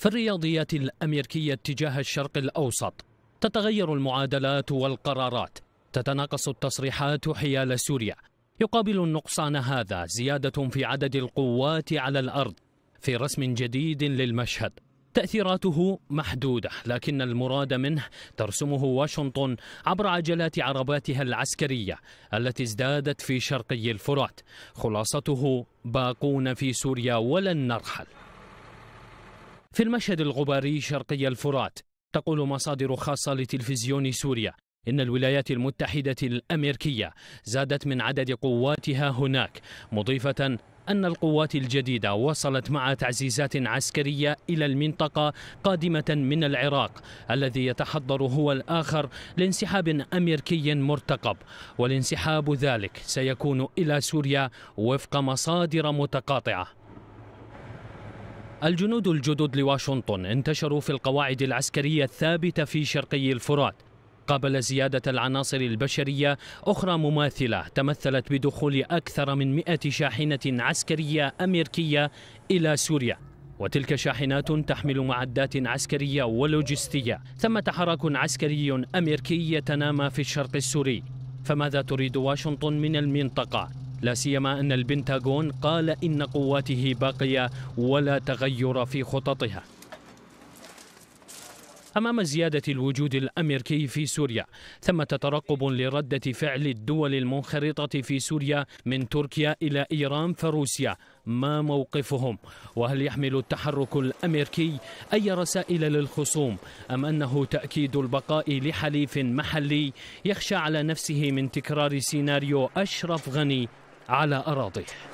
في الرياضيات الأمريكية تجاه الشرق الأوسط تتغير المعادلات والقرارات تتناقص التصريحات حيال سوريا يقابل النقصان هذا زيادة في عدد القوات على الأرض في رسم جديد للمشهد تأثيراته محدودة لكن المراد منه ترسمه واشنطن عبر عجلات عرباتها العسكرية التي ازدادت في شرقي الفرات خلاصته باقون في سوريا ولن نرحل في المشهد الغباري شرقي الفرات تقول مصادر خاصة لتلفزيون سوريا إن الولايات المتحدة الأمريكية زادت من عدد قواتها هناك مضيفة أن القوات الجديدة وصلت مع تعزيزات عسكرية إلى المنطقة قادمة من العراق الذي يتحضر هو الآخر لانسحاب أمريكي مرتقب والانسحاب ذلك سيكون إلى سوريا وفق مصادر متقاطعة الجنود الجدد لواشنطن انتشروا في القواعد العسكرية الثابتة في شرقي الفرات قابل زيادة العناصر البشرية أخرى مماثلة تمثلت بدخول أكثر من 100 شاحنة عسكرية أمريكية إلى سوريا وتلك شاحنات تحمل معدات عسكرية ولوجستية ثمة حراك عسكري أمريكي يتنامى في الشرق السوري فماذا تريد واشنطن من المنطقة لا سيما أن البنتاغون قال إن قواته باقية ولا تغير في خططها أمام زيادة الوجود الأمريكي في سوريا ثمة ترقب لردة فعل الدول المنخرطة في سوريا من تركيا إلى إيران فروسيا ما موقفهم وهل يحمل التحرك الأمريكي أي رسائل للخصوم أم أنه تأكيد البقاء لحليف محلي يخشى على نفسه من تكرار سيناريو أشرف غني على أراضيه